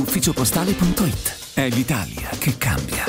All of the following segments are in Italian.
ufficiopostale.it. È l'Italia che cambia.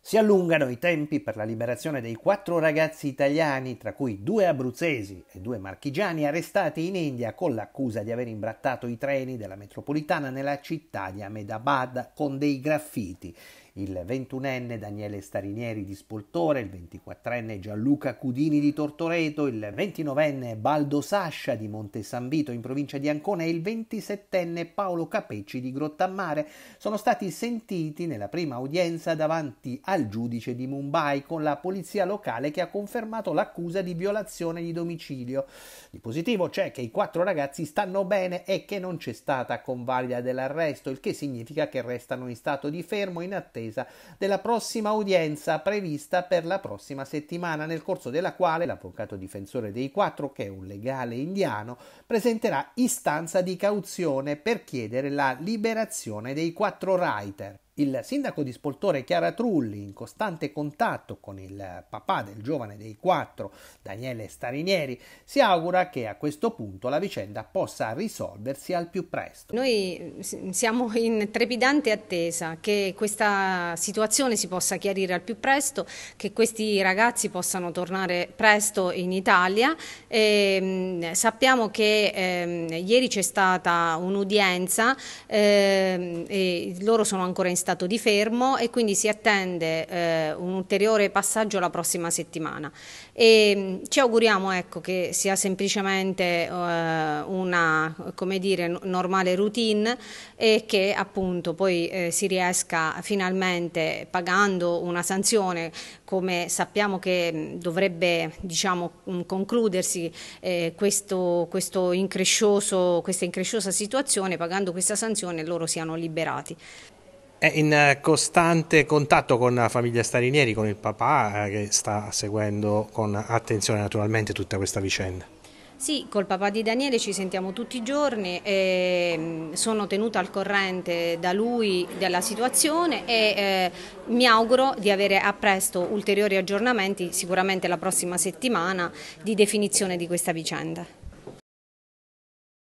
Si allungano i tempi per la liberazione dei quattro ragazzi italiani, tra cui due abruzzesi e due marchigiani, arrestati in India con l'accusa di aver imbrattato i treni della metropolitana nella città di Ahmedabad con dei graffiti il 21enne Daniele Starinieri di Spoltore, il 24enne Gianluca Cudini di Tortoreto, il 29enne Baldo Sascia di Monte San Vito in provincia di Ancona e il 27enne Paolo Capecci di Grottammare sono stati sentiti nella prima udienza davanti al giudice di Mumbai con la polizia locale che ha confermato l'accusa di violazione di domicilio. Di positivo c'è che i quattro ragazzi stanno bene e che non c'è stata convalida dell'arresto, il che significa che restano in stato di fermo in attesa ripresa della prossima udienza prevista per la prossima settimana, nel corso della quale l'avvocato difensore dei quattro, che è un legale indiano, presenterà istanza di cauzione per chiedere la liberazione dei quattro writer. Il sindaco di Spoltore Chiara Trulli, in costante contatto con il papà del giovane dei quattro, Daniele Starinieri, si augura che a questo punto la vicenda possa risolversi al più presto. Noi siamo in trepidante attesa che questa situazione si possa chiarire al più presto, che questi ragazzi possano tornare presto in Italia. E, ehm, sappiamo che eh, ieri c'è stata un'udienza eh, e loro sono ancora in stato stato di fermo e quindi si attende eh, un ulteriore passaggio la prossima settimana. E, mm, ci auguriamo ecco, che sia semplicemente eh, una dire, normale routine e che appunto poi eh, si riesca finalmente pagando una sanzione come sappiamo che mm, dovrebbe diciamo, mm, concludersi eh, questo, questo increscioso, questa incresciosa situazione, pagando questa sanzione loro siano liberati è in eh, costante contatto con la famiglia Starinieri, con il papà eh, che sta seguendo con attenzione naturalmente tutta questa vicenda. Sì, col papà di Daniele ci sentiamo tutti i giorni, e mm, sono tenuta al corrente da lui della situazione e eh, mi auguro di avere a presto ulteriori aggiornamenti, sicuramente la prossima settimana, di definizione di questa vicenda.